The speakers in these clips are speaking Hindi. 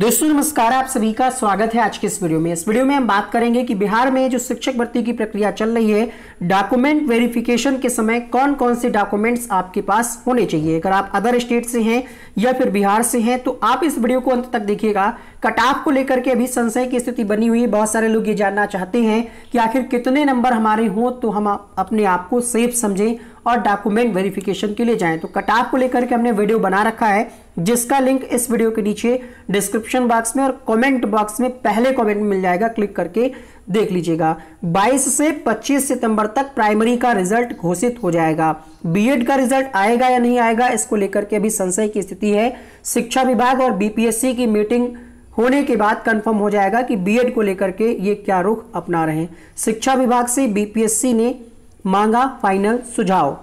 दोस्तों नमस्कार आप सभी का स्वागत है आज के इस वीडियो में इस वीडियो में हम बात करेंगे कि बिहार में जो शिक्षक भर्ती की प्रक्रिया चल रही है डॉक्यूमेंट वेरिफिकेशन के समय कौन कौन से डॉक्यूमेंट्स आपके पास होने चाहिए अगर आप अदर स्टेट से हैं या फिर बिहार से हैं तो आप इस वीडियो को अंत तक देखिएगा कट ऑफ को लेकर के अभी संशय की स्थिति बनी हुई है बहुत सारे लोग ये जानना चाहते हैं कि आखिर कितने नंबर हमारे हों तो हम अपने आप को सेफ समझें और डॉक्यूमेंट वेरिफिकेशन के लिए जाएं तो कट ऑफ को लेकर के हमने वीडियो बना रखा है जिसका लिंक इस वीडियो के नीचे डिस्क्रिप्शन बॉक्स में और कमेंट बॉक्स में पहले कमेंट मिल जाएगा क्लिक करके देख लीजिएगा 22 से 25 सितंबर तक प्राइमरी का रिजल्ट घोषित हो जाएगा बीएड का रिजल्ट आएगा या नहीं आएगा इसको लेकर के अभी संशय की स्थिति है शिक्षा विभाग और बीपीएससी की मीटिंग होने के बाद कंफर्म हो जाएगा कि बीएड को लेकर के ये क्या रुख अपना रहे हैं शिक्षा विभाग से बीपीएससी ने मांगा फाइनल सुझाव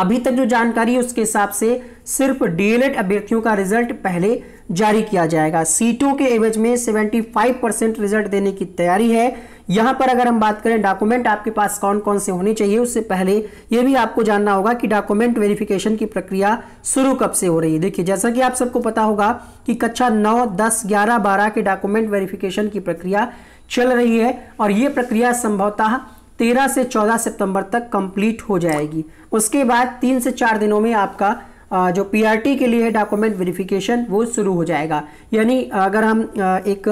अभी तक जो जानकारी है उसके हिसाब से सिर्फ डीएलएड अभ्यर्थियों का रिजल्ट पहले जारी किया जाएगा सीटों के एवज में 75 परसेंट रिजल्ट देने की तैयारी है यहां पर अगर हम बात करें डॉक्यूमेंट आपके पास कौन कौन से होने चाहिए उससे पहले यह भी आपको जानना होगा कि डॉक्यूमेंट वेरिफिकेशन की प्रक्रिया शुरू कब से हो रही है देखिए जैसा कि आप सबको पता होगा कि कक्षा 9, 10, 11, 12 के डॉक्यूमेंट वेरिफिकेशन की प्रक्रिया चल रही है और यह प्रक्रिया संभवतः तेरह से चौदह सितंबर तक कंप्लीट हो जाएगी उसके बाद तीन से चार दिनों में आपका जो पीआरटी के लिए है डॉक्यूमेंट वेरिफिकेशन वो शुरू हो जाएगा यानी अगर हम एक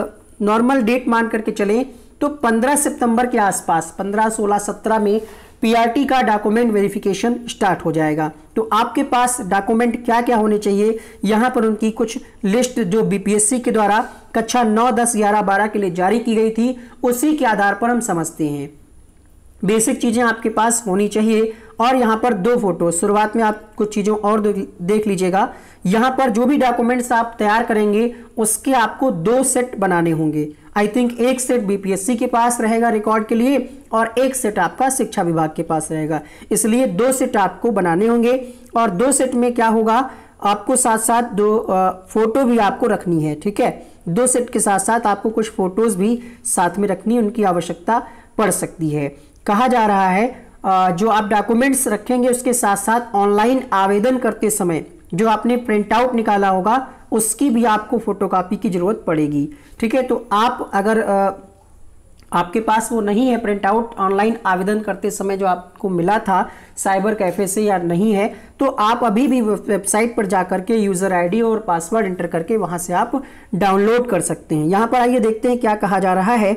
नॉर्मल डेट मान करके चलें तो 15 सितंबर के आसपास 15, 16, 17 में पीआरटी का डॉक्यूमेंट वेरिफिकेशन स्टार्ट हो जाएगा तो आपके पास डॉक्यूमेंट क्या क्या होने चाहिए यहाँ पर उनकी कुछ लिस्ट जो बीपीएससी के द्वारा कक्षा 9, 10, 11, 12 के लिए जारी की गई थी उसी के आधार पर हम समझते हैं बेसिक चीज़ें आपके पास होनी चाहिए और यहाँ पर दो फोटो शुरुआत में आप कुछ चीज़ों और देख लीजिएगा यहाँ पर जो भी डॉक्यूमेंट्स आप तैयार करेंगे उसके आपको दो सेट बनाने होंगे आई थिंक एक सेट बीपीएससी के पास रहेगा रिकॉर्ड के लिए और एक सेट आपका शिक्षा विभाग के पास रहेगा इसलिए दो सेट आपको बनाने होंगे और दो सेट में क्या होगा आपको साथ साथ दो फोटो भी आपको रखनी है ठीक है दो सेट के साथ साथ आपको कुछ फोटोज़ भी साथ में रखनी उनकी आवश्यकता पड़ सकती है कहा जा रहा है जो आप डॉक्यूमेंट्स रखेंगे उसके साथ साथ ऑनलाइन आवेदन करते समय जो आपने प्रिंट आउट निकाला होगा उसकी भी आपको फोटोकॉपी की ज़रूरत पड़ेगी ठीक है तो आप अगर आपके पास वो नहीं है प्रिंट आउट ऑनलाइन आवेदन करते समय जो आपको मिला था साइबर कैफ़े से या नहीं है तो आप अभी भी वेबसाइट पर जा करके यूज़र आईडी और पासवर्ड एंटर करके वहां से आप डाउनलोड कर सकते हैं यहां पर आइए देखते हैं क्या कहा जा रहा है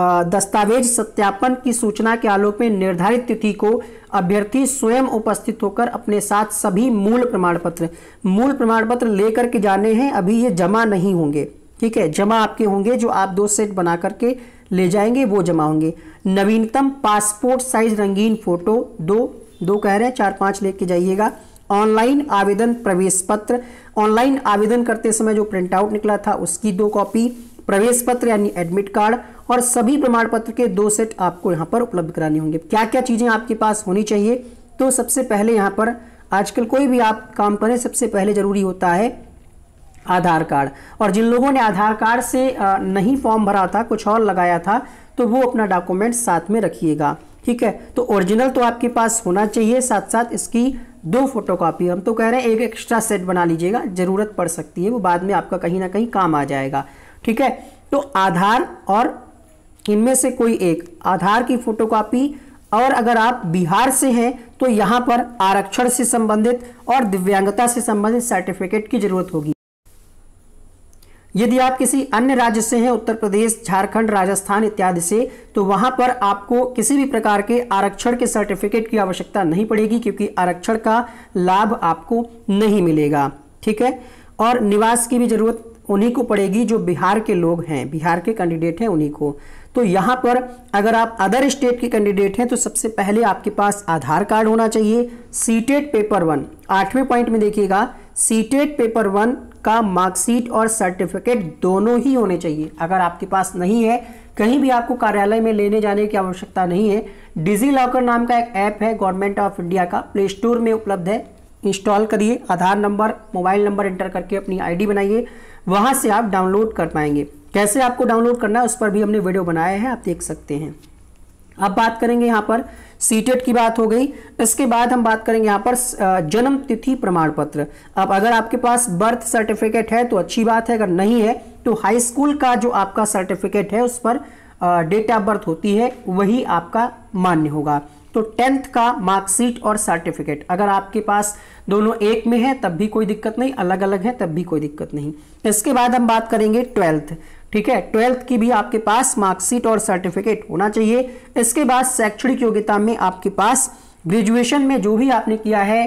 दस्तावेज सत्यापन की सूचना के आलोक में निर्धारित तिथि को अभ्यर्थी स्वयं उपस्थित होकर अपने साथ सभी मूल प्रमाण पत्र मूल प्रमाण पत्र लेकर के जाने हैं अभी ये जमा नहीं होंगे ठीक है जमा आपके होंगे जो आप दो सेट बना करके ले जाएंगे वो जमा होंगे नवीनतम पासपोर्ट साइज रंगीन फोटो दो दो कह रहे हैं चार पांच लेके जाइएगा ऑनलाइन आवेदन प्रवेश पत्र ऑनलाइन आवेदन करते समय जो प्रिंट आउट निकला था उसकी दो कॉपी प्रवेश पत्र यानी एडमिट कार्ड और सभी प्रमाण पत्र के दो सेट आपको यहाँ पर उपलब्ध कराने होंगे क्या क्या चीज़ें आपके पास होनी चाहिए तो सबसे पहले यहाँ पर आजकल कोई भी आप काम करें सबसे पहले ज़रूरी होता है आधार कार्ड और जिन लोगों ने आधार कार्ड से नहीं फॉर्म भरा था कुछ और लगाया था तो वो अपना डॉक्यूमेंट साथ में रखिएगा ठीक है तो ओरिजिनल तो आपके पास होना चाहिए साथ साथ इसकी दो फोटोकॉपी हम तो कह रहे हैं एक एक्स्ट्रा सेट बना लीजिएगा ज़रूरत पड़ सकती है वो बाद में आपका कहीं ना कहीं काम आ जाएगा ठीक है तो आधार और इनमें से कोई एक आधार की फोटोकॉपी और अगर आप बिहार से हैं तो यहां पर आरक्षण से संबंधित और दिव्यांगता से संबंधित सर्टिफिकेट की जरूरत होगी यदि आप किसी अन्य राज्य से हैं उत्तर प्रदेश झारखंड राजस्थान इत्यादि से तो वहां पर आपको किसी भी प्रकार के आरक्षण के सर्टिफिकेट की आवश्यकता नहीं पड़ेगी क्योंकि आरक्षण का लाभ आपको नहीं मिलेगा ठीक है और निवास की भी जरूरत उन्हीं को पड़ेगी जो बिहार के लोग हैं बिहार के कैंडिडेट हैं उन्हीं को तो यहाँ पर अगर आप अदर स्टेट के कैंडिडेट हैं तो सबसे पहले आपके पास आधार कार्ड होना चाहिए सीटेट पेपर वन आठवें पॉइंट में देखिएगा सीटेट पेपर वन का मार्कशीट और सर्टिफिकेट दोनों ही होने चाहिए अगर आपके पास नहीं है कहीं भी आपको कार्यालय में लेने जाने की आवश्यकता नहीं है डिजी लॉकर नाम का एक ऐप है गवर्नमेंट ऑफ इंडिया का प्ले स्टोर में उपलब्ध है इंस्टॉल करिए Aadhaar number mobile number enter करके अपनी आईडी बनाइए वहाँ से आप डाउनलोड कर पाएंगे कैसे आपको डाउनलोड करना है उस पर भी हमने वीडियो बनाया है आप देख सकते हैं अब बात करेंगे यहाँ पर सीटेट की बात हो गई इसके बाद हम बात करेंगे यहाँ पर जन्म तिथि प्रमाण पत्र अब अगर आपके पास बर्थ सर्टिफिकेट है तो अच्छी बात है अगर नहीं है तो हाई स्कूल का जो आपका सर्टिफिकेट है उस पर डेट ऑफ बर्थ होती है वही आपका मान्य होगा तो टेंथ का मार्कशीट और सर्टिफिकेट अगर आपके पास दोनों एक में है तब भी कोई दिक्कत नहीं अलग अलग है तब भी कोई दिक्कत नहीं इसके बाद हम बात करेंगे ट्वेल्थ ठीक है ट्वेल्थ की भी आपके पास मार्कशीट और सर्टिफिकेट होना चाहिए इसके बाद शैक्षणिक योग्यता में आपके पास ग्रेजुएशन में जो भी आपने किया है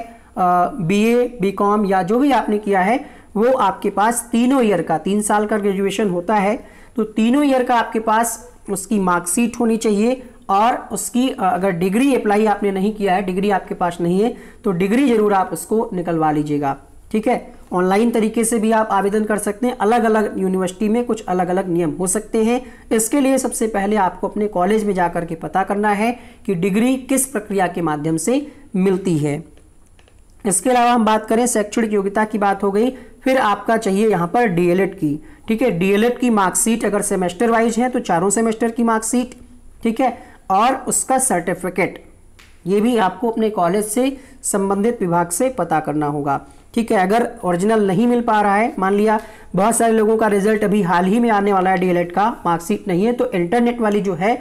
बी बी कॉम या जो भी आपने किया है वो आपके पास तीनों ईयर का तीन साल का ग्रेजुएशन होता है तो तीनों ईयर का आपके पास उसकी मार्कशीट होनी चाहिए और उसकी अगर डिग्री अप्लाई आपने नहीं किया है डिग्री आपके पास नहीं है तो डिग्री जरूर आप उसको निकलवा लीजिएगा ठीक है ऑनलाइन तरीके से भी आप आवेदन कर सकते हैं अलग अलग यूनिवर्सिटी में कुछ अलग अलग नियम हो सकते हैं इसके लिए सबसे पहले आपको अपने कॉलेज में जाकर के पता करना है कि डिग्री किस प्रक्रिया के माध्यम से मिलती है इसके अलावा हम बात करें शैक्षणिक योग्यता की बात हो गई फिर आपका चाहिए यहाँ पर डीएलएड की ठीक है डीएलएड की मार्कशीट अगर सेमेस्टर वाइज है तो चारों सेमेस्टर की मार्कशीट ठीक है और उसका सर्टिफिकेट ये भी आपको अपने कॉलेज से संबंधित विभाग से पता करना होगा ठीक है अगर ओरिजिनल नहीं मिल पा रहा है मान लिया बहुत सारे लोगों का रिजल्ट अभी हाल ही में आने वाला है डी का मार्कशीट नहीं है तो इंटरनेट वाली जो है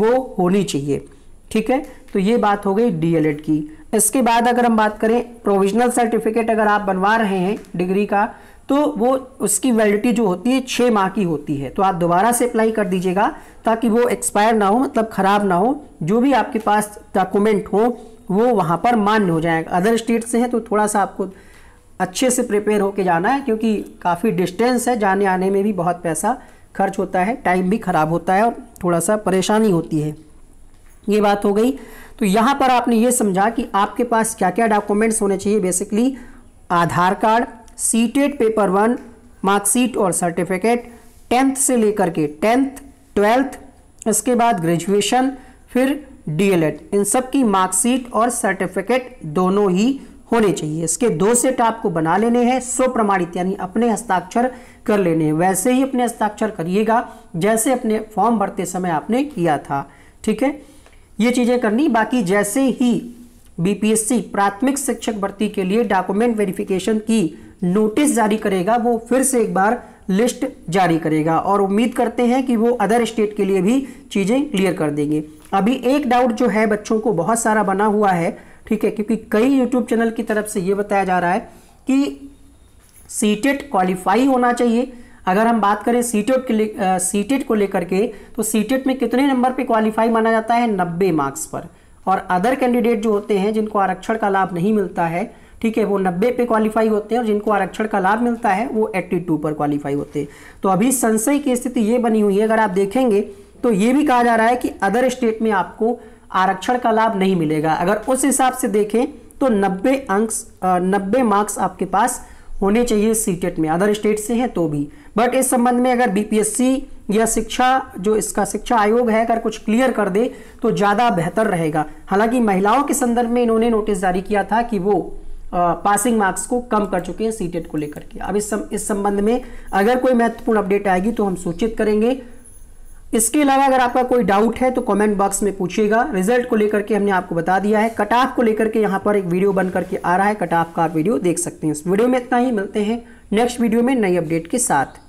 वो होनी चाहिए ठीक है तो ये बात हो गई डी की इसके बाद अगर हम बात करें प्रोविजनल सर्टिफिकेट अगर आप बनवा रहे हैं डिग्री का तो वो उसकी वैलिडिटी जो होती है छः माह की होती है तो आप दोबारा से अप्लाई कर दीजिएगा ताकि वो एक्सपायर ना हो मतलब ख़राब ना हो जो भी आपके पास डॉक्यूमेंट हो वो वहाँ पर मान्य हो जाएगा अदर स्टेट से हैं तो थोड़ा सा आपको अच्छे से प्रिपेयर होके जाना है क्योंकि काफ़ी डिस्टेंस है जाने आने में भी बहुत पैसा खर्च होता है टाइम भी ख़राब होता है और थोड़ा सा परेशानी होती है ये बात हो गई तो यहाँ पर आपने ये समझा कि आपके पास क्या क्या डॉक्यूमेंट्स होने चाहिए basically Aadhaar card CTET paper one marksheet और सर्टिफिकेट टेंथ से लेकर के टेंथ ट्वेल्थ इसके बाद ग्रेजुएशन फिर डीएलएड इन सब की मार्कशीट और सर्टिफिकेट दोनों ही होने चाहिए इसके दो सेट आपको बना लेने हैं प्रमाणित यानी अपने हस्ताक्षर कर लेने हैं वैसे ही अपने हस्ताक्षर करिएगा जैसे अपने फॉर्म भरते समय आपने किया था ठीक है ये चीज़ें करनी बाकी जैसे ही बीपीएससी प्राथमिक शिक्षक भर्ती के लिए डॉक्यूमेंट वेरिफिकेशन की नोटिस जारी करेगा वो फिर से एक बार लिस्ट जारी करेगा और उम्मीद करते हैं कि वो अदर स्टेट के लिए भी चीज़ें क्लियर कर देंगे अभी एक डाउट जो है बच्चों को बहुत सारा बना हुआ है ठीक है क्योंकि कई यूट्यूब चैनल की तरफ से ये बताया जा रहा है कि सीटेट क्वालिफाई होना चाहिए अगर हम बात करें सीटेट के लिए सीटेट को लेकर के तो सीटेट में कितने नंबर पे क्वालिफाई माना जाता है नब्बे मार्क्स पर और अदर कैंडिडेट जो होते हैं जिनको आरक्षण का लाभ नहीं मिलता है ठीक है वो नब्बे पे क्वालिफाई होते हैं और जिनको आरक्षण का लाभ मिलता है वो एट्टी टू पर क्वालिफाई होते हैं तो अभी संशय की स्थिति ये बनी हुई है अगर आप देखेंगे तो ये भी कहा जा रहा है कि अदर स्टेट में आपको आरक्षण का लाभ नहीं मिलेगा अगर उस हिसाब से देखें तो नब्बे अंक नब्बे मार्क्स आपके पास होने चाहिए सी e में अदर स्टेट से हैं तो भी बट इस संबंध में अगर बीपीएससी या शिक्षा जो इसका शिक्षा आयोग है अगर कुछ क्लियर कर दे तो ज़्यादा बेहतर रहेगा हालांकि महिलाओं के संदर्भ में इन्होंने नोटिस जारी किया था कि वो पासिंग मार्क्स को कम कर चुके हैं सी को लेकर के अब इस सम, इस संबंध में अगर कोई महत्वपूर्ण अपडेट आएगी तो हम सूचित करेंगे इसके अलावा अगर आपका कोई डाउट है तो कमेंट बॉक्स में पूछिएगा रिजल्ट को लेकर के हमने आपको बता दिया है कट ऑफ को लेकर के यहाँ पर एक वीडियो बन करके आ रहा है कट ऑफ का आप वीडियो देख सकते हैं इस वीडियो में इतना ही मिलते हैं नेक्स्ट वीडियो में नई अपडेट के साथ